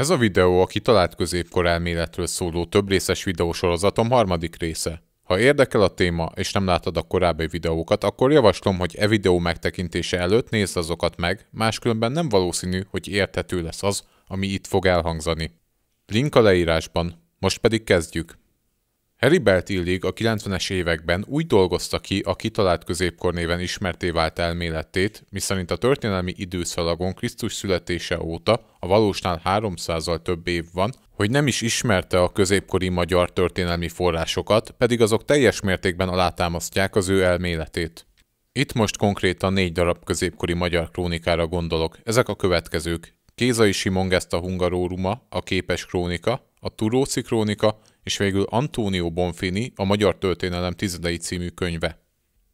Ez a videó a kitalált középkor elméletről szóló több részes videósorozatom harmadik része. Ha érdekel a téma, és nem látod a korábbi videókat, akkor javaslom, hogy e videó megtekintése előtt nézd azokat meg, máskülönben nem valószínű, hogy érthető lesz az, ami itt fog elhangzani. Link a leírásban, most pedig kezdjük. Heribert Illig a 90-es években úgy dolgozta ki a kitalált középkor néven ismerté vált elméletét, miszerint a történelmi időszalagon Krisztus születése óta a valósnál 300-al több év van, hogy nem is ismerte a középkori magyar történelmi forrásokat, pedig azok teljes mértékben alátámasztják az ő elméletét. Itt most konkrétan négy darab középkori magyar krónikára gondolok, ezek a következők. Kézai Simon Geszta Hungaróruma, a Képes Krónika, a Turóci Krónika, és végül Antonio Bonfini a Magyar Történelem tizedei című könyve.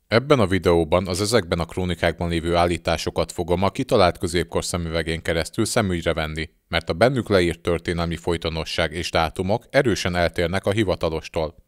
Ebben a videóban az ezekben a krónikákban lévő állításokat fogom a kitalált középkor szemüvegén keresztül szemügyre venni, mert a bennük leírt történelmi folytonosság és dátumok erősen eltérnek a hivatalostól.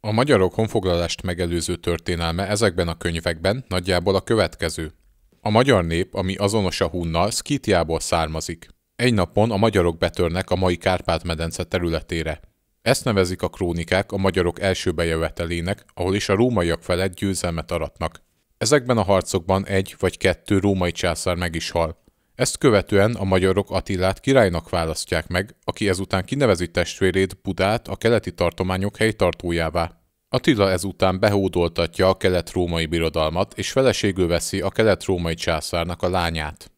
A magyarok honfoglalást megelőző történelme ezekben a könyvekben nagyjából a következő. A magyar nép, ami azonos a hunnal, Szkítiából származik. Egy napon a magyarok betörnek a mai Kárpát-medence területére. Ezt nevezik a krónikák a magyarok első bejövetelének, ahol is a rómaiak felett győzelmet aratnak. Ezekben a harcokban egy vagy kettő római császár meg is hal. Ezt követően a magyarok Attilát királynak választják meg, aki ezután kinevezi testvérét Budát a keleti tartományok helytartójává. Attila ezután behódoltatja a kelet-római birodalmat, és feleségül veszi a kelet-római császárnak a lányát.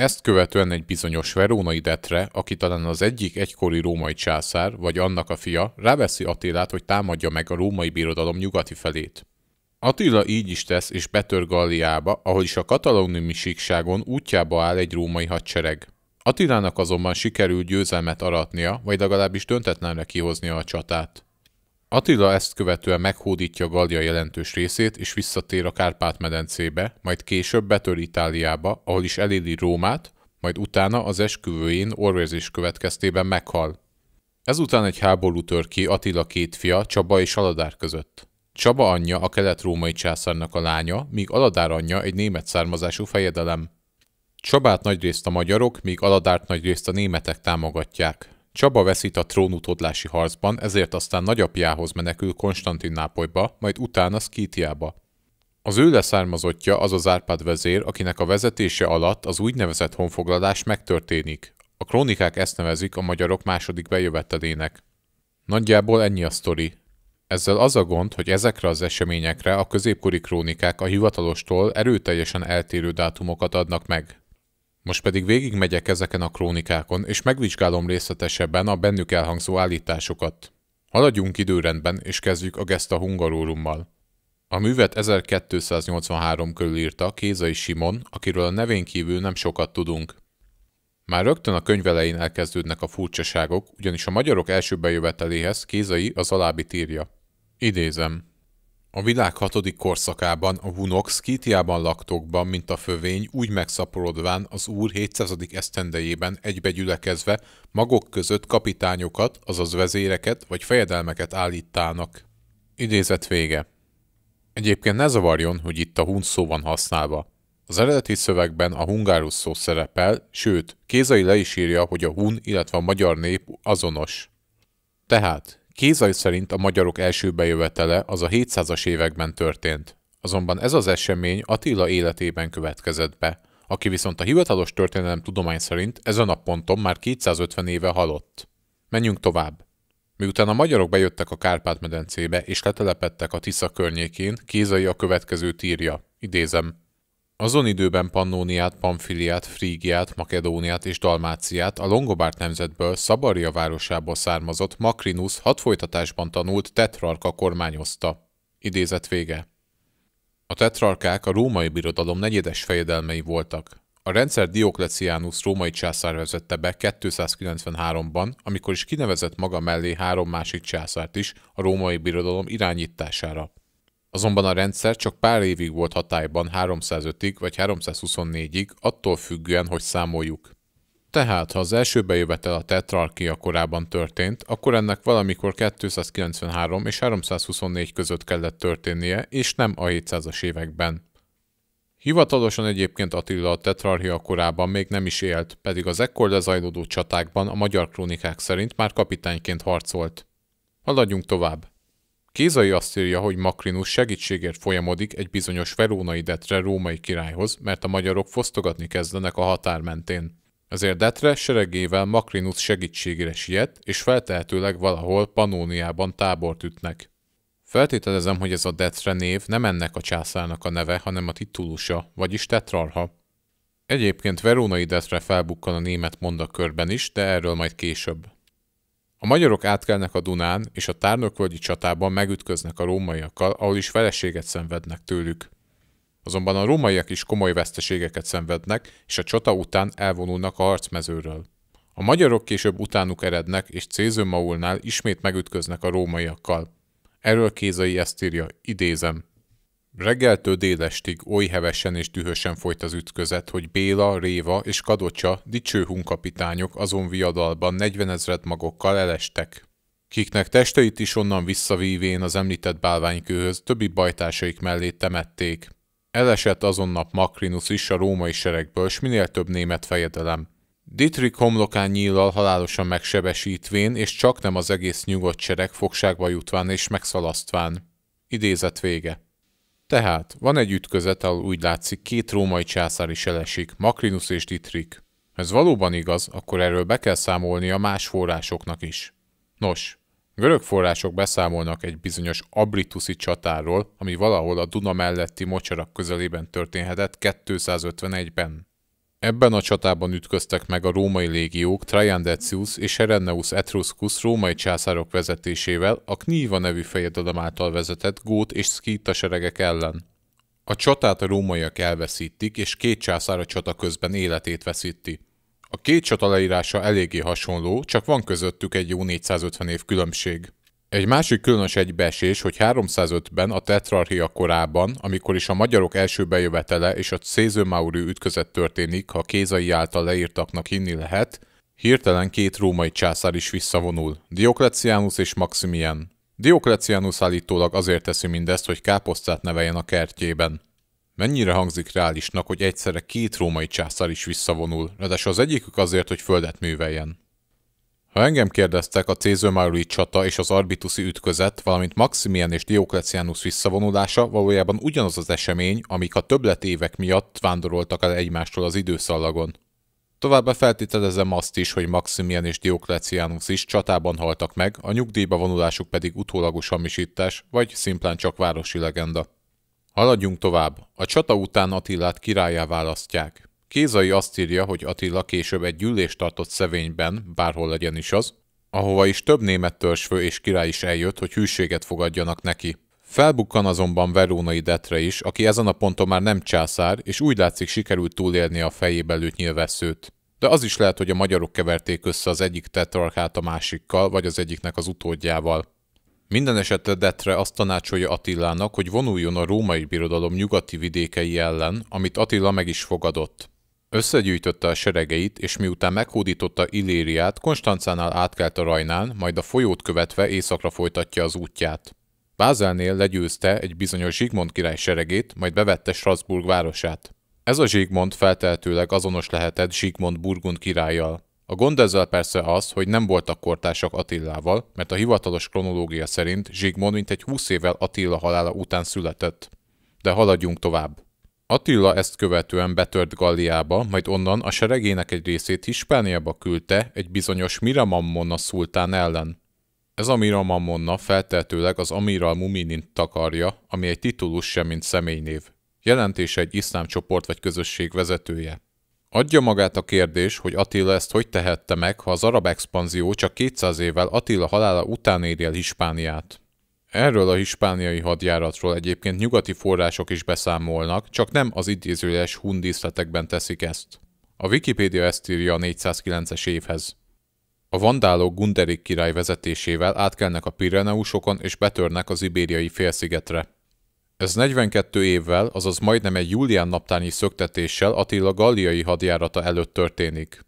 Ezt követően egy bizonyos Verónai Detre, aki talán az egyik egykori római császár, vagy annak a fia, ráveszi Attilát, hogy támadja meg a római birodalom nyugati felét. Attila így is tesz, és betör Galliába, ahol is a katalonimi síkságon útjába áll egy római hadsereg. Attilának azonban sikerül győzelmet aratnia, vagy legalábbis döntetlenre kihoznia a csatát. Attila ezt követően meghódítja Gallia jelentős részét, és visszatér a Kárpát-medencébe, majd később betör Itáliába, ahol is eléli Rómát, majd utána az esküvőjén orvérzés következtében meghal. Ezután egy háború tör ki Attila két fia, Csaba és Aladár között. Csaba anyja a kelet-római császárnak a lánya, míg Aladár anyja egy német származású fejedelem. Csabát nagyrészt a magyarok, míg Aladárt nagyrészt a németek támogatják. Csaba veszít a trónutódlási harcban, ezért aztán nagyapjához menekül Konstantinnápolyba, majd utána Szkítiába. Az ő leszármazottja az az Árpád vezér, akinek a vezetése alatt az úgynevezett honfoglalás megtörténik. A krónikák ezt nevezik a magyarok második bejövetelének. Nagyjából ennyi a sztori. Ezzel az a gond, hogy ezekre az eseményekre a középkori krónikák a hivatalostól erőteljesen eltérő dátumokat adnak meg. Most pedig végigmegyek ezeken a krónikákon, és megvizsgálom részletesebben a bennük elhangzó állításokat. Haladjunk időrendben, és kezdjük a Gesta Hungarorummal. A művet 1283 körül írta Kézai Simon, akiről a nevén kívül nem sokat tudunk. Már rögtön a könyvelein elkezdődnek a furcsaságok, ugyanis a magyarok első bejöveteléhez Kézai az alábbi írja. Idézem. A világ hatodik korszakában a hunok Szkítiában laktokban, mint a fövény, úgy megszaporodván az úr 700. esztendejében egybegyülekezve magok között kapitányokat, azaz vezéreket vagy fejedelmeket állítának. Idézet vége. Egyébként ne zavarjon, hogy itt a hun szó van használva. Az eredeti szövegben a hungárus szó szerepel, sőt, Kézai le is írja, hogy a hun, illetve a magyar nép azonos. Tehát, Kézai szerint a magyarok első bejövetele az a 700-as években történt. Azonban ez az esemény Attila életében következett be, aki viszont a hivatalos történelem tudomány szerint ezen a ponton már 250 éve halott. Menjünk tovább. Miután a magyarok bejöttek a Kárpát-medencébe és letelepedtek a Tisza környékén, Kézai a következő írja, idézem, azon időben Pannóniát, Pamfiliát, Frígiát, Makedóniát és Dalmáciát a Longobárt nemzetből Szabaria városából származott Makrinus hat folytatásban tanult tetrarka kormányozta. Idézet vége. A tetrarkák a római birodalom negyedes fejedelmei voltak. A rendszer Diokleciánus római császár vezette be 293-ban, amikor is kinevezett maga mellé három másik császárt is a római birodalom irányítására. Azonban a rendszer csak pár évig volt hatályban 305-ig vagy 324-ig, attól függően, hogy számoljuk. Tehát, ha az első bejövetel a tetrarkia korában történt, akkor ennek valamikor 293 és 324 között kellett történnie, és nem a 700-as években. Hivatalosan egyébként Attila a tetrarchia korában még nem is élt, pedig az ekkor lezajlódó csatákban a magyar krónikák szerint már kapitányként harcolt. Haladjunk tovább. Kézai azt írja, hogy Makrinus segítségért folyamodik egy bizonyos verónai detre római királyhoz, mert a magyarok fosztogatni kezdenek a határ mentén. Ezért Detre seregével Makrinus segítségére siet, és feltehetőleg valahol Panóniában tábort ütnek. Feltételezem, hogy ez a Detre név nem ennek a császárnak a neve, hanem a titulusa, vagyis tetrarha. Egyébként Verónai Detre felbukkan a német mondakörben is, de erről majd később. A magyarok átkelnek a Dunán, és a tárnokvölgyi csatában megütköznek a rómaiakkal, ahol is feleséget szenvednek tőlük. Azonban a rómaiak is komoly veszteségeket szenvednek, és a csata után elvonulnak a harcmezőről. A magyarok később utánuk erednek, és Cézőmaulnál ismét megütköznek a rómaiakkal. Erről Kézai ezt írja, idézem. Reggeltől délestig oly hevesen és dühösen folyt az ütközet, hogy Béla, Réva és Kadocsa, dicső hunkapitányok azon viadalban 40 ezred magokkal elestek. Kiknek testeit is onnan visszavívén az említett bálványkőhöz többi bajtársaik mellé temették. Elesett azon nap Makrinus is a római seregből, s minél több német fejedelem. Dietrich homlokán nyíllal halálosan megsebesítvén, és csak nem az egész nyugodt sereg fogságba jutván és megszalasztván. Idézet vége. Tehát van egy ütközet, ahol úgy látszik két római császár is elesik, és Ditrik. ez valóban igaz, akkor erről be kell számolni a más forrásoknak is. Nos, görög források beszámolnak egy bizonyos abrituszi csatáról, ami valahol a Duna melletti mocsarak közelében történhetett 251-ben. Ebben a csatában ütköztek meg a római légiók Trajan Decius és Herenneus Etruscus római császárok vezetésével a Kníva nevű fejedelem által vezetett gót és szkíta seregek ellen. A csatát a rómaiak elveszítik, és két császár a csata közben életét veszíti. A két csata leírása eléggé hasonló, csak van közöttük egy jó 450 év különbség. Egy másik különös egybeesés, hogy 305-ben a tetrarchia korában, amikor is a magyarok első bejövetele és a Cézőmauri ütközet történik, ha kézai által leírtaknak hinni lehet, hirtelen két római császár is visszavonul, Diokletianus és Maximian. Diokletianus állítólag azért teszi mindezt, hogy káposztát neveljen a kertjében. Mennyire hangzik reálisnak, hogy egyszerre két római császár is visszavonul, ráadásul az egyikük azért, hogy földet műveljen. Ha engem kérdeztek, a Cézőmárui csata és az Arbituszi ütközet, valamint Maximian és Diokletianus visszavonulása valójában ugyanaz az esemény, amik a többlet évek miatt vándoroltak el egymástól az időszallagon. Továbbá feltételezem azt is, hogy Maximian és Diokletianus is csatában haltak meg, a nyugdíjba vonulásuk pedig utólagos hamisítás, vagy szimplán csak városi legenda. Haladjunk tovább. A csata után Attilát királyá választják. Kézai azt írja, hogy Attila később egy gyűlést tartott Szevényben, bárhol legyen is az, ahova is több német törzsfő és király is eljött, hogy hűséget fogadjanak neki. Felbukkan azonban Verónai Detre is, aki ezen a ponton már nem császár, és úgy látszik sikerült túlélni a fejébe lőtt nyilvesszőt. De az is lehet, hogy a magyarok keverték össze az egyik tetrarkát a másikkal, vagy az egyiknek az utódjával. Minden esetre Detre azt tanácsolja Attilának, hogy vonuljon a római birodalom nyugati vidékei ellen, amit Attila meg is fogadott. Összegyűjtötte a seregeit, és miután meghódította Illériát, Konstancánál átkelt a Rajnán, majd a folyót követve északra folytatja az útját. Bázelnél legyőzte egy bizonyos Zsigmond király seregét, majd bevette Strasbourg városát. Ez a Zsigmond felteltőleg azonos lehetett Zsigmond Burgund királlyal. A gond ezzel persze az, hogy nem voltak kortársak Attillával, mert a hivatalos kronológia szerint Zsigmond mintegy 20 évvel Attila halála után született. De haladjunk tovább. Attila ezt követően betört Galliába, majd onnan a seregének egy részét Hispániába küldte egy bizonyos Miramammonna szultán ellen. Ez a Miramammonna feltehetőleg az Amiral Muminint takarja, ami egy titulus sem, mint személynév. Jelentése egy iszlám csoport vagy közösség vezetője. Adja magát a kérdés, hogy Attila ezt hogy tehette meg, ha az arab expanzió csak 200 évvel Attila halála után éri el Hispániát. Erről a hispániai hadjáratról egyébként nyugati források is beszámolnak, csak nem az idézőjeles hundíszletekben teszik ezt. A Wikipédia ezt írja a 409-es évhez. A vandálok Gunderik király vezetésével átkelnek a Pireneusokon és betörnek az ibériai félszigetre. Ez 42 évvel, azaz majdnem egy Julián naptányi szöktetéssel Attila galliai hadjárata előtt történik.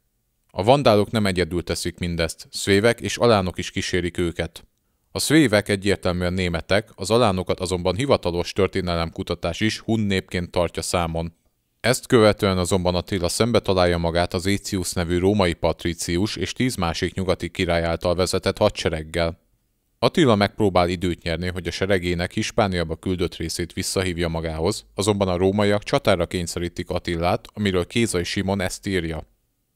A vandálok nem egyedül teszik mindezt, szvévek és alánok is kísérik őket. A szvévek egyértelműen németek, az alánokat azonban hivatalos történelemkutatás is hun népként tartja számon. Ezt követően azonban Attila szembe találja magát az Écius nevű római patricius és tíz másik nyugati király által vezetett hadsereggel. Attila megpróbál időt nyerni, hogy a seregének Hispániába küldött részét visszahívja magához, azonban a rómaiak csatára kényszerítik Attillát, amiről Kézai Simon ezt írja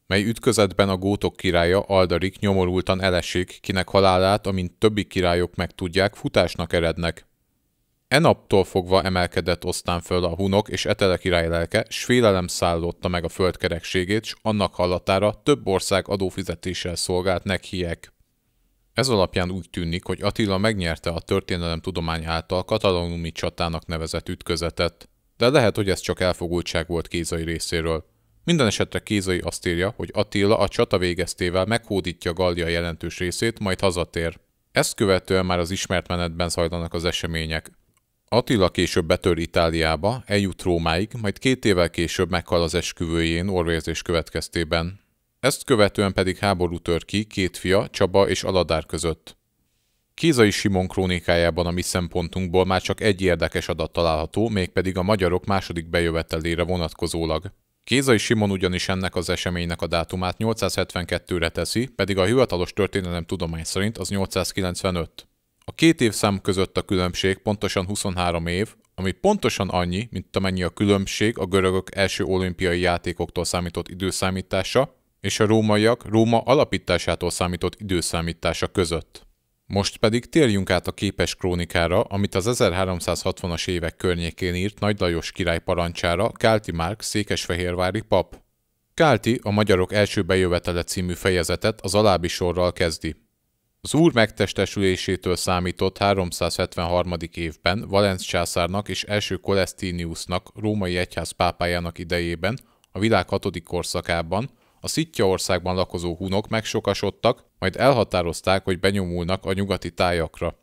mely ütközetben a gótok királya Aldarik nyomorultan elesik, kinek halálát, amint többi királyok megtudják, futásnak erednek. E naptól fogva emelkedett osztán föl a hunok és etele király lelke, s félelem szállotta meg a föld s annak hallatára több ország adófizetéssel szolgált nekiek. Ez alapján úgy tűnik, hogy Attila megnyerte a történelem tudomány által katalonumi csatának nevezett ütközetet, de lehet, hogy ez csak elfogultság volt Kézai részéről. Minden esetre Kézai azt írja, hogy Attila a csata végeztével meghódítja Gallia jelentős részét, majd hazatér. Ezt követően már az ismert menetben zajlanak az események. Attila később betör Itáliába, eljut Rómáig, majd két évvel később meghal az esküvőjén orvérzés következtében. Ezt követően pedig háború tör ki két fia, Csaba és Aladár között. Kézai Simon krónikájában a mi szempontunkból már csak egy érdekes adat található, mégpedig a magyarok második bejövetelére vonatkozólag. Kézai Simon ugyanis ennek az eseménynek a dátumát 872-re teszi, pedig a hivatalos történelem tudomány szerint az 895. A két évszám között a különbség pontosan 23 év, ami pontosan annyi, mint amennyi a különbség a görögök első olimpiai játékoktól számított időszámítása és a rómaiak Róma alapításától számított időszámítása között. Most pedig térjünk át a képes krónikára, amit az 1360-as évek környékén írt Nagy Lajos király parancsára Kálti Márk székesfehérvári pap. Kálti a magyarok első bejövetele című fejezetet az alábbi sorral kezdi. Az úr megtestesülésétől számított 373. évben Valenc császárnak és első Kolesztíniusnak, római egyház pápájának idejében, a világ hatodik korszakában, a országban lakozó hunok megsokasodtak, majd elhatározták, hogy benyomulnak a nyugati tájakra.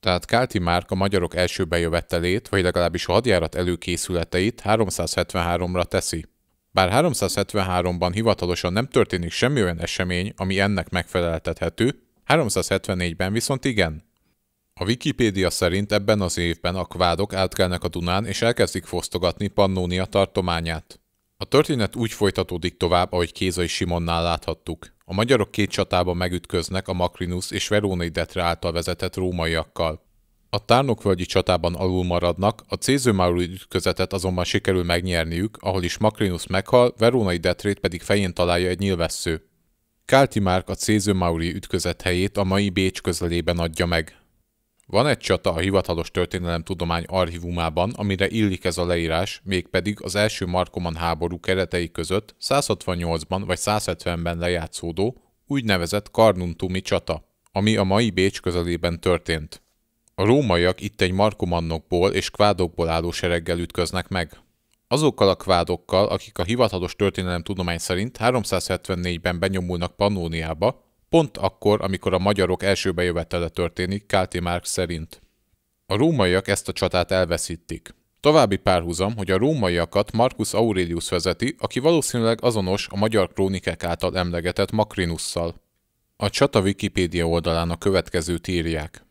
Tehát Kálti Márk a magyarok első bejövetelét, vagy legalábbis a hadjárat előkészületeit 373-ra teszi. Bár 373-ban hivatalosan nem történik semmi olyan esemény, ami ennek megfeleltethető, 374-ben viszont igen. A Wikipédia szerint ebben az évben a kvádok átkelnek a Dunán és elkezdik fosztogatni Pannónia tartományát. A történet úgy folytatódik tovább, ahogy Kézai Simonnál láthattuk. A magyarok két csatában megütköznek a Macrinus és Verónai Detre által vezetett rómaiakkal. A tárnokvölgyi csatában alul maradnak, a Cézőmári ütközetet azonban sikerül megnyerniük, ahol is Macrinus meghal, Verónai Detrét pedig fején találja egy nyilvessző. Kálti Márk a Cézőmári ütközet helyét a mai Bécs közelében adja meg. Van egy csata a hivatalos történelem tudomány archívumában, amire illik ez a leírás, mégpedig az első Markoman háború keretei között 168-ban vagy 170-ben lejátszódó úgynevezett Karnuntumi csata, ami a mai Bécs közelében történt. A rómaiak itt egy markomannokból és kvádokból álló sereggel ütköznek meg. Azokkal a kvádokkal, akik a hivatalos történelem tudomány szerint 374-ben benyomulnak Pannóniába, Pont akkor, amikor a magyarok első bejövetele történik, Kálti Márk szerint. A rómaiak ezt a csatát elveszítik. További párhuzam, hogy a rómaiakat Marcus Aurelius vezeti, aki valószínűleg azonos a magyar krónikák által emlegetett Makrinusszal. A csata Wikipédia oldalán a következő írják.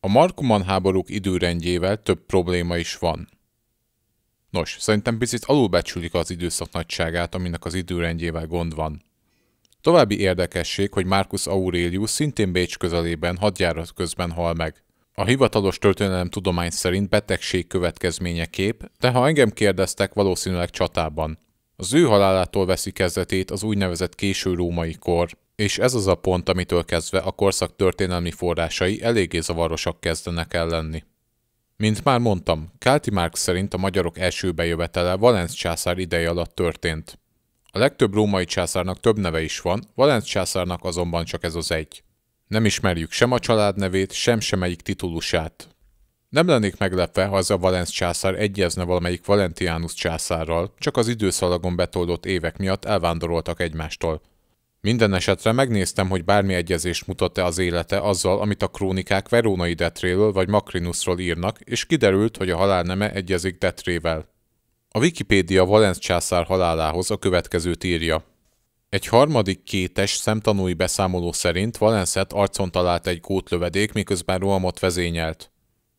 A Markuman háborúk időrendjével több probléma is van. Nos, szerintem picit alulbecsülik az időszak nagyságát, aminek az időrendjével gond van. További érdekesség, hogy Marcus Aurelius szintén Bécs közelében hadjárat közben hal meg. A hivatalos történelem tudomány szerint betegség következménye kép, de ha engem kérdeztek, valószínűleg csatában. Az ő halálától veszi kezdetét az úgynevezett késő római kor, és ez az a pont, amitől kezdve a korszak történelmi forrásai eléggé zavarosak kezdenek el lenni. Mint már mondtam, Kálti Márk szerint a magyarok első bejövetele Valenc császár ideje alatt történt. A legtöbb római császárnak több neve is van, Valenc császárnak azonban csak ez az egy. Nem ismerjük sem a család nevét, sem semmelyik titulusát. Nem lennék meglepve, ha ez a Valenc császár egyezne valamelyik Valentianus császárral, csak az időszalagon betoldott évek miatt elvándoroltak egymástól. Minden esetre megnéztem, hogy bármi egyezést mutatta e az élete azzal, amit a krónikák Verónai Detréről vagy Makrinusról írnak, és kiderült, hogy a halálneme egyezik Detrével. A Wikipédia Valenc császár halálához a következőt írja. Egy harmadik kétes szemtanúi beszámoló szerint Valenszet arcon talált egy kótlövedék, miközben rohamot vezényelt.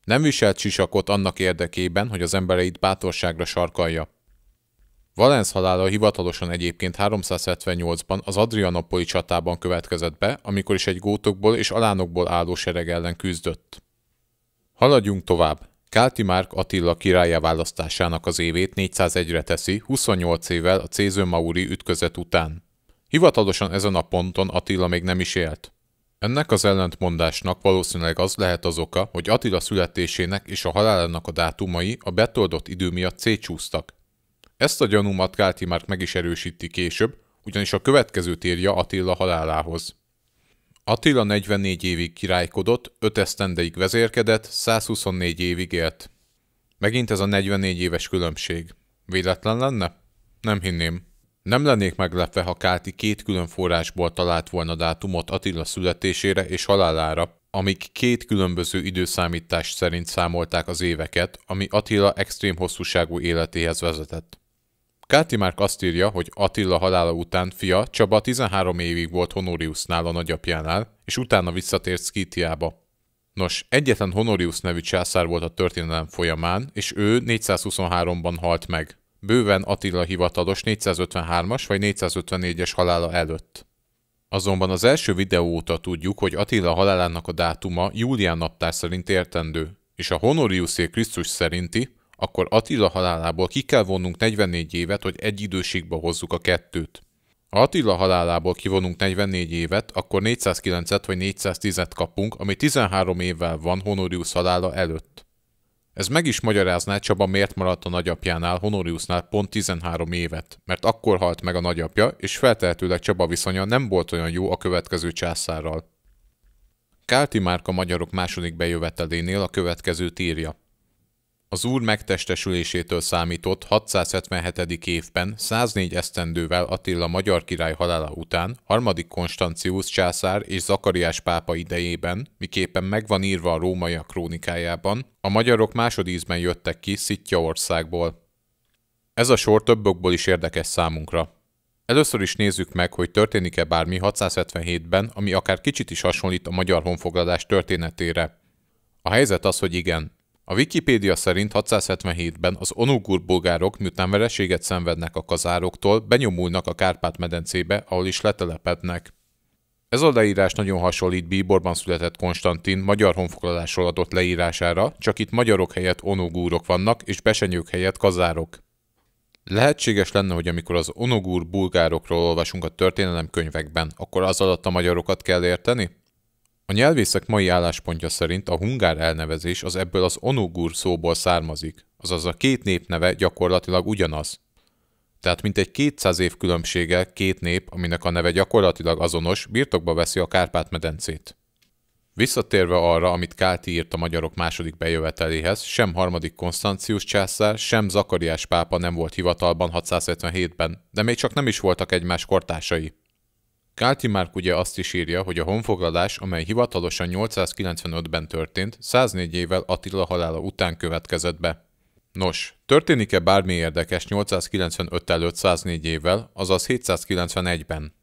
Nem viselt sisakot annak érdekében, hogy az embereit bátorságra sarkalja. Valensz halála hivatalosan egyébként 378-ban az Adrianopoli csatában következett be, amikor is egy gótokból és alánokból álló sereg ellen küzdött. Haladjunk tovább. Kálti Márk Attila királya választásának az évét 401-re teszi, 28 évvel a Céző Mauri ütközet után. Hivatalosan ezen a ponton Attila még nem is élt. Ennek az ellentmondásnak valószínűleg az lehet az oka, hogy Attila születésének és a halálának a dátumai a betoldott idő miatt szétsúsztak. Ezt a gyanúmat Kálti Márk meg is erősíti később, ugyanis a következő térja Attila halálához. Attila 44 évig királykodott, 5 esztendeig vezérkedett, 124 évig élt. Megint ez a 44 éves különbség. Véletlen lenne? Nem hinném. Nem lennék meglepve, ha Káti két külön forrásból talált volna dátumot Attila születésére és halálára, amik két különböző időszámítás szerint számolták az éveket, ami Attila extrém hosszúságú életéhez vezetett. Káti Márk azt írja, hogy Attila halála után fia Csaba 13 évig volt Honoriusnál a nagyapjánál, és utána visszatért Skítiába. Nos, egyetlen Honorius nevű császár volt a történelem folyamán, és ő 423-ban halt meg. Bőven Attila hivatalos 453-as vagy 454-es halála előtt. Azonban az első videó óta tudjuk, hogy Attila halálának a dátuma Júlián naptár szerint értendő, és a Honoriusé Krisztus szerinti akkor Attila halálából ki kell vonnunk 44 évet, hogy egy időségbe hozzuk a kettőt. Ha Attila halálából kivonunk 44 évet, akkor 409-et vagy 410-et kapunk, ami 13 évvel van Honorius halála előtt. Ez meg is magyarázná Csaba miért maradt a nagyapjánál Honoriusnál pont 13 évet, mert akkor halt meg a nagyapja, és feltehetőleg Csaba viszonya nem volt olyan jó a következő császárral. Kálti Márka magyarok második bejövetelénél a következő írja az Úr megtestesülésétől számított 677. évben 104 esztendővel Attila magyar király halála után, harmadik Konstanciusz császár és Zakariás pápa idejében, miképpen megvan írva a rómaiak krónikájában, a magyarok másodízben jöttek ki országból. Ez a sor több okból is érdekes számunkra. Először is nézzük meg, hogy történik-e bármi 677-ben, ami akár kicsit is hasonlít a magyar honfoglalás történetére. A helyzet az, hogy igen – a Wikipédia szerint 677-ben az onugur bulgárok, miután vereséget szenvednek a kazároktól, benyomulnak a Kárpát-medencébe, ahol is letelepednek. Ez a leírás nagyon hasonlít Bíborban született Konstantin magyar honfoglalásról adott leírására, csak itt magyarok helyett onogúrok vannak, és besenyők helyett kazárok. Lehetséges lenne, hogy amikor az onogúr bulgárokról olvasunk a történelemkönyvekben, akkor az alatt a magyarokat kell érteni? A nyelvészek mai álláspontja szerint a hungár elnevezés az ebből az onugur szóból származik, azaz a két nép neve gyakorlatilag ugyanaz. Tehát mintegy 200 év különbsége, két nép, aminek a neve gyakorlatilag azonos, birtokba veszi a Kárpát-medencét. Visszatérve arra, amit Kálti írt a magyarok második bejöveteléhez, sem harmadik Konstancius császár, sem Zakariás pápa nem volt hivatalban 677-ben, de még csak nem is voltak egymás kortársai. Kálti Márk ugye azt is írja, hogy a honfoglalás, amely hivatalosan 895-ben történt, 104 évvel Attila halála után következett be. Nos, történik-e bármi érdekes 895 előtt 104 évvel, azaz 791-ben?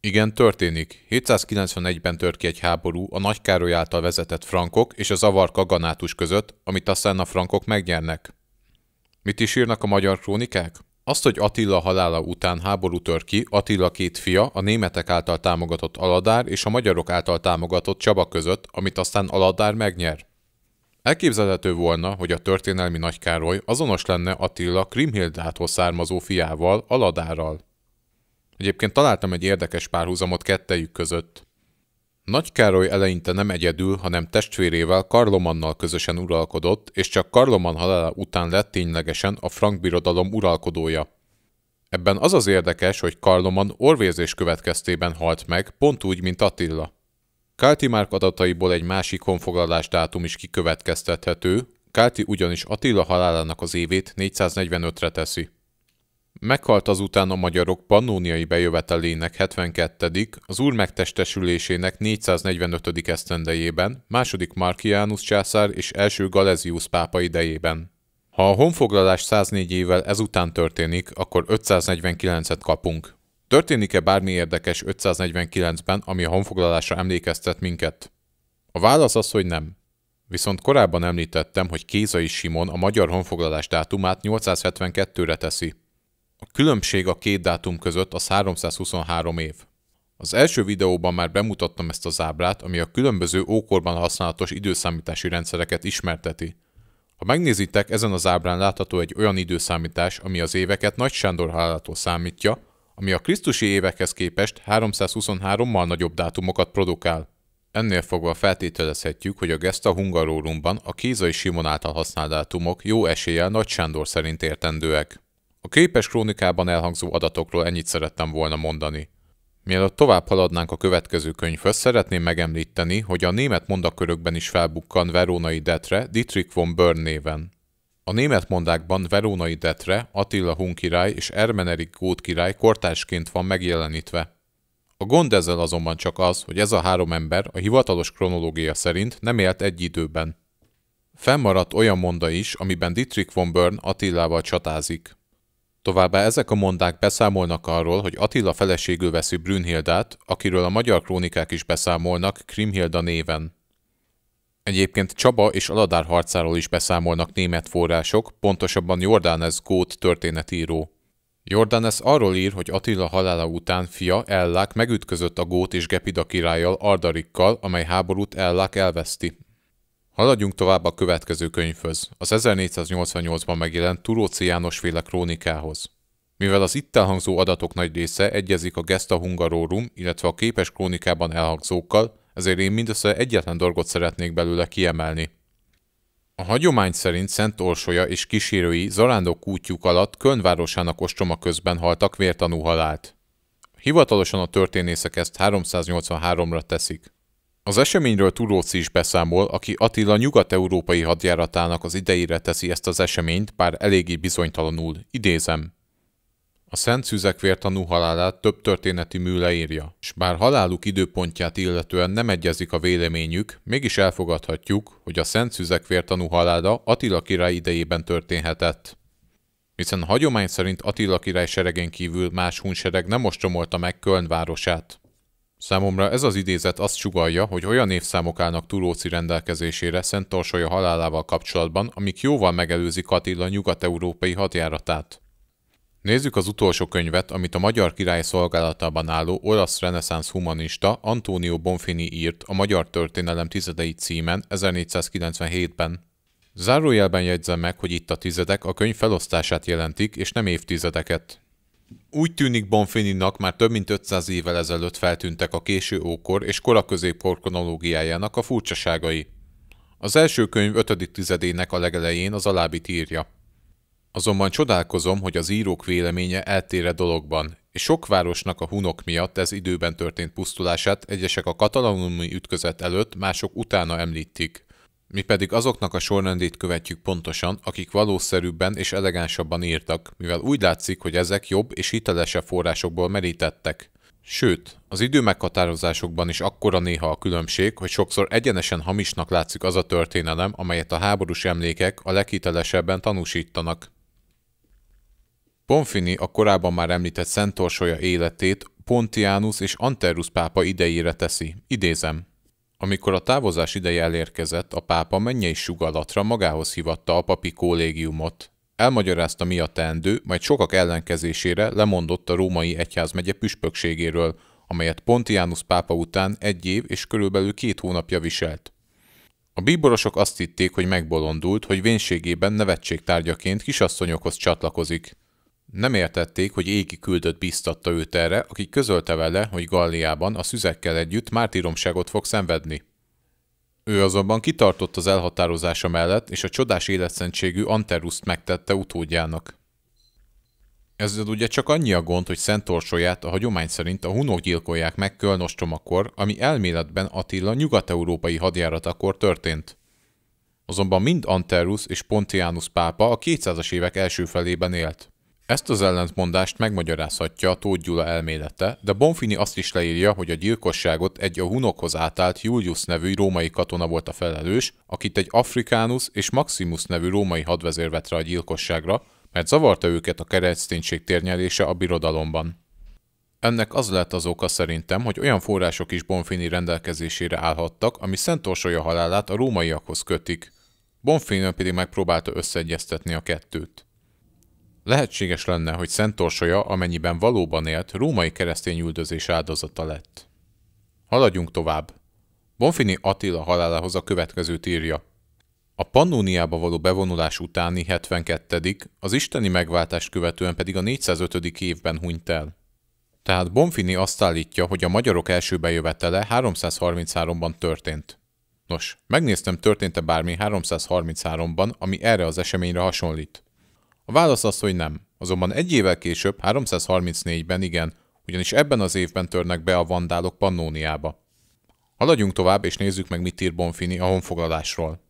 Igen, történik. 791-ben tört ki egy háború a Nagy Károly által vezetett frankok és az avarka ganátus között, amit aztán a frankok megnyernek. Mit is írnak a magyar krónikák? Azt, hogy Attila halála után háború tör ki, Attila két fia, a németek által támogatott Aladár és a magyarok által támogatott Csaba között, amit aztán Aladár megnyer. Elképzelhető volna, hogy a történelmi nagykároly azonos lenne Attila Krimhildától származó fiával, Aladárral. Egyébként találtam egy érdekes párhuzamot kettejük között. Nagy Károly eleinte nem egyedül, hanem testvérével Karlomannal közösen uralkodott, és csak Karloman halála után lett ténylegesen a frank birodalom uralkodója. Ebben az az érdekes, hogy Karloman orvérzés következtében halt meg, pont úgy, mint Attila. Káltimárk adataiból egy másik honfoglalás dátum is kikövetkeztethető, Kálti ugyanis Attila halálának az évét 445-re teszi. Meghalt azután a magyarok pannóniai bejövetelének 72., az úr megtestesülésének 445. esztendejében, második Markianus császár és első Galeziusz pápa idejében. Ha a honfoglalás 104 évvel ezután történik, akkor 549-et kapunk. Történik-e bármi érdekes 549-ben, ami a honfoglalásra emlékeztet minket? A válasz az, hogy nem. Viszont korábban említettem, hogy Kézai Simon a magyar honfoglalás dátumát 872-re teszi. A különbség a két dátum között az 323 év. Az első videóban már bemutattam ezt az ábrát, ami a különböző ókorban használatos időszámítási rendszereket ismerteti. Ha megnézitek, ezen az ábrán látható egy olyan időszámítás, ami az éveket Nagy Sándor halálától számítja, ami a krisztusi évekhez képest 323-mal nagyobb dátumokat produkál. Ennél fogva feltételezhetjük, hogy a Gesta hungarorumban a Kézai Simon által használt dátumok jó eséllyel Nagy Sándor szerint értendőek. A képes krónikában elhangzó adatokról ennyit szerettem volna mondani. Mielőtt tovább haladnánk a következő könyvhöz, szeretném megemlíteni, hogy a német mondakörökben is felbukkan Verónai Detre Dietrich von Börn néven. A német mondákban Verónai Detre, Attila Hun király és Ermenerik Gót király kortársként van megjelenítve. A gond ezzel azonban csak az, hogy ez a három ember a hivatalos kronológia szerint nem élt egy időben. Fennmaradt olyan monda is, amiben Dietrich von Börn Attilával csatázik. Továbbá ezek a mondák beszámolnak arról, hogy Attila feleségül veszi Brünnhildát, akiről a magyar krónikák is beszámolnak Krimhilda néven. Egyébként Csaba és Aladár harcáról is beszámolnak német források, pontosabban Jordanes Gót történetíró. Jordanes arról ír, hogy Attila halála után fia Ellák megütközött a Gót és Gepida királlyal Ardarikkal, amely háborút Ellák elveszti. Haladjunk tovább a következő könyvhöz, az 1488-ban megjelent Turóci János féle krónikához. Mivel az itt elhangzó adatok nagy része egyezik a Gesta Hungarorum, illetve a képes krónikában elhangzókkal, ezért én mindössze egyetlen dolgot szeretnék belőle kiemelni. A hagyomány szerint Szent Orsolya és kísérői zarándok útjuk alatt Kölnvárosának ostroma közben haltak vértanú halált. Hivatalosan a történészek ezt 383-ra teszik. Az eseményről Turóci is beszámol, aki Attila nyugat-európai hadjáratának az idejére teszi ezt az eseményt, bár eléggé bizonytalanul, idézem. A Szent Szüzek vértanú halálát több történeti mű leírja, és bár haláluk időpontját illetően nem egyezik a véleményük, mégis elfogadhatjuk, hogy a Szent Szüzek vértanú halála Attila király idejében történhetett. Hiszen a hagyomány szerint Attila király seregén kívül más hunsereg nem ostromolta meg Köln városát. Számomra ez az idézet azt sugalja, hogy olyan évszámok állnak Turóci rendelkezésére Szent Torsolya halálával kapcsolatban, amik jóval megelőzik Attila nyugat-európai hadjáratát. Nézzük az utolsó könyvet, amit a magyar király szolgálatában álló olasz reneszánsz humanista Antonio Bonfini írt a Magyar Történelem tizedei címen 1497-ben. Zárójelben jegyzem meg, hogy itt a tizedek a könyv felosztását jelentik, és nem évtizedeket. Úgy tűnik Bonfininak már több mint 500 évvel ezelőtt feltűntek a késő ókor és kora középkor kronológiájának a furcsaságai. Az első könyv 5. tizedének a legelején az alábbi írja. Azonban csodálkozom, hogy az írók véleménye eltér a e dologban, és sok városnak a hunok miatt ez időben történt pusztulását egyesek a katalonumi ütközet előtt, mások utána említik. Mi pedig azoknak a sorrendét követjük pontosan, akik valószerűbben és elegánsabban írtak, mivel úgy látszik, hogy ezek jobb és hitelesebb forrásokból merítettek. Sőt, az idő meghatározásokban is akkora néha a különbség, hogy sokszor egyenesen hamisnak látszik az a történelem, amelyet a háborús emlékek a leghitelesebben tanúsítanak. Bonfini a korábban már említett Szentorsolya életét Pontianus és Anterus pápa idejére teszi. Idézem. Amikor a távozás ideje elérkezett, a pápa mennyei sugallatra magához hívatta a papi kollégiumot. Elmagyarázta mi a teendő, majd sokak ellenkezésére lemondott a római egyházmegye püspökségéről, amelyet Pontianus pápa után egy év és körülbelül két hónapja viselt. A bíborosok azt hitték, hogy megbolondult, hogy vénségében nevetségtárgyaként kisasszonyokhoz csatlakozik. Nem értették, hogy égi küldött biztatta őt erre, aki közölte vele, hogy Galliában a szüzekkel együtt mártíromságot fog szenvedni. Ő azonban kitartott az elhatározása mellett, és a csodás életszentségű Anteruszt megtette utódjának. Ezzel ugye csak annyi a gond, hogy Szent Orsolyát a hagyomány szerint a hunok gyilkolják meg Kölnostromakor, ami elméletben Attila nyugat-európai hadjáratakor történt. Azonban mind Anterus és Pontianus pápa a 200-as évek első felében élt. Ezt az ellentmondást megmagyarázhatja a Tóth Gyula elmélete, de Bonfini azt is leírja, hogy a gyilkosságot egy a hunokhoz átállt Julius nevű római katona volt a felelős, akit egy Afrikánus és Maximus nevű római hadvezér vett rá a gyilkosságra, mert zavarta őket a kereszténység térnyelése a birodalomban. Ennek az lett az oka szerintem, hogy olyan források is Bonfini rendelkezésére állhattak, ami Szent Orsolya halálát a rómaiakhoz kötik. Bonfini pedig megpróbálta összeegyeztetni a kettőt. Lehetséges lenne, hogy Szent Orsolya, amennyiben valóban élt, római keresztény üldözés áldozata lett. Haladjunk tovább. Bonfini Attila halálához a következőt írja. A Pannóniába való bevonulás utáni 72. az isteni megváltást követően pedig a 405. évben hunyt el. Tehát Bonfini azt állítja, hogy a magyarok első bejövetele 333-ban történt. Nos, megnéztem történt-e bármi 333-ban, ami erre az eseményre hasonlít. A válasz az, hogy nem. Azonban egy évvel később, 334-ben igen, ugyanis ebben az évben törnek be a vandálok Pannóniába. Haladjunk tovább, és nézzük meg, mit ír Bonfini a honfoglalásról.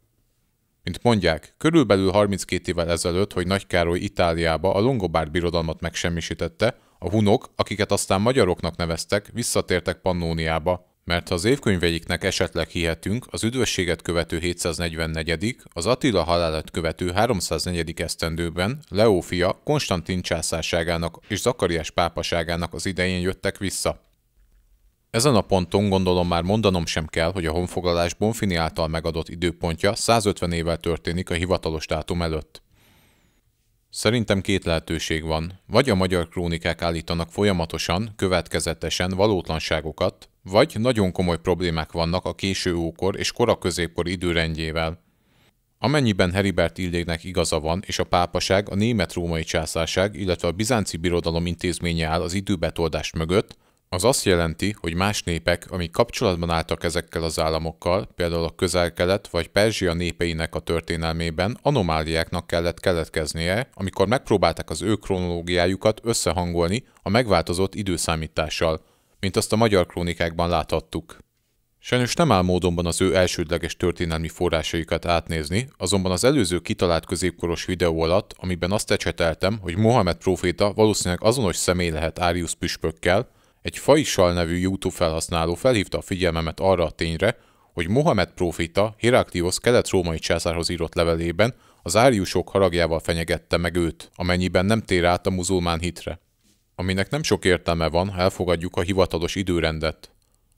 Mint mondják, körülbelül 32 évvel ezelőtt, hogy Nagy Károly Itáliába a Longobárd birodalmat megsemmisítette, a hunok, akiket aztán magyaroknak neveztek, visszatértek Pannóniába, mert ha az évkönyveiknek esetleg hihetünk, az üdvösséget követő 744., az Attila halálát követő 304. esztendőben Leó fia Konstantin császárságának és Zakariás pápaságának az idején jöttek vissza. Ezen a ponton gondolom már mondanom sem kell, hogy a honfoglalás Bonfini által megadott időpontja 150 évvel történik a hivatalos dátum előtt. Szerintem két lehetőség van. Vagy a magyar krónikák állítanak folyamatosan, következetesen valótlanságokat, vagy nagyon komoly problémák vannak a késő ókor és kora középkor időrendjével. Amennyiben Heribert Illégnek igaza van, és a pápaság, a német-római császárság, illetve a bizánci birodalom intézménye áll az időbetoldás mögött, az azt jelenti, hogy más népek, amik kapcsolatban álltak ezekkel az államokkal, például a közel-kelet vagy Perzsia népeinek a történelmében anomáliáknak kellett keletkeznie, amikor megpróbálták az ő kronológiájukat összehangolni a megváltozott időszámítással – mint azt a magyar krónikákban láthattuk. Sajnos nem áll módonban az ő elsődleges történelmi forrásaikat átnézni, azonban az előző kitalált középkoros videó alatt, amiben azt ecseteltem, hogy Mohamed próféta valószínűleg azonos személy lehet Arius püspökkel, egy Faisal nevű YouTube felhasználó felhívta a figyelmemet arra a tényre, hogy Mohamed próféta Heraklios kelet-római császárhoz írott levelében az áriusok haragjával fenyegette meg őt, amennyiben nem tér át a muzulmán hitre aminek nem sok értelme van, ha elfogadjuk a hivatalos időrendet.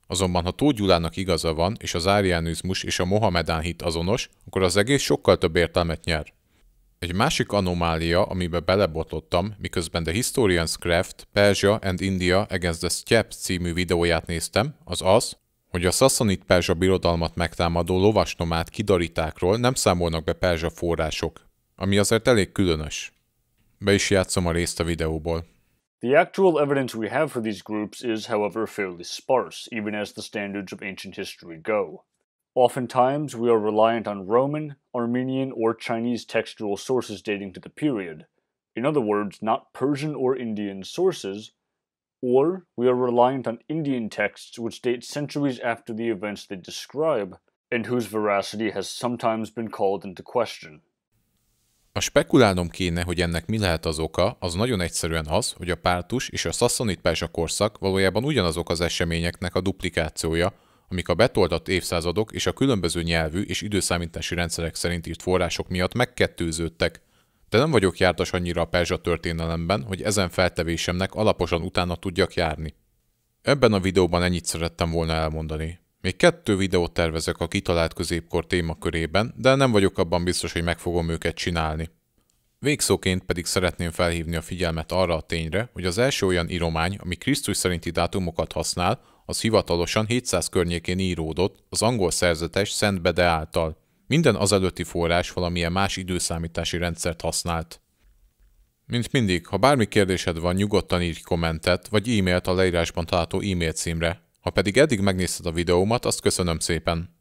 Azonban ha Tóth Gyulának igaza van, és az áriánizmus és a Mohamedán hit azonos, akkor az egész sokkal több értelmet nyer. Egy másik anomália, amibe belebotlottam, miközben The Historian's Craft, Persia and India Against the Step című videóját néztem, az az, hogy a Sassanid Perzsa birodalmat megtámadó lovasnomát kidaritákról nem számolnak be perzsa források, ami azért elég különös. Be is játszom a részt a videóból. The actual evidence we have for these groups is, however, fairly sparse, even as the standards of ancient history go. Oftentimes, we are reliant on Roman, Armenian, or Chinese textual sources dating to the period. In other words, not Persian or Indian sources, or we are reliant on Indian texts which date centuries after the events they describe, and whose veracity has sometimes been called into question. A spekulálnom kéne, hogy ennek mi lehet az oka, az nagyon egyszerűen az, hogy a pártus és a szaszonit pázsa korszak valójában ugyanazok az eseményeknek a duplikációja, amik a betoldott évszázadok és a különböző nyelvű és időszámítási rendszerek szerint írt források miatt megkettőződtek. De nem vagyok jártas annyira a perzsa történelemben, hogy ezen feltevésemnek alaposan utána tudjak járni. Ebben a videóban ennyit szerettem volna elmondani. Még kettő videót tervezek a kitalált középkor témakörében, de nem vagyok abban biztos, hogy meg fogom őket csinálni. Végszóként pedig szeretném felhívni a figyelmet arra a tényre, hogy az első olyan íromány, ami Krisztus szerinti dátumokat használ, az hivatalosan 700 környékén íródott az angol szerzetes Szent Bede által. Minden azelőtti forrás valamilyen más időszámítási rendszert használt. Mint mindig, ha bármi kérdésed van, nyugodtan írj kommentet, vagy e-mailt a leírásban található e-mail címre. Ha pedig eddig megnézted a videómat, azt köszönöm szépen.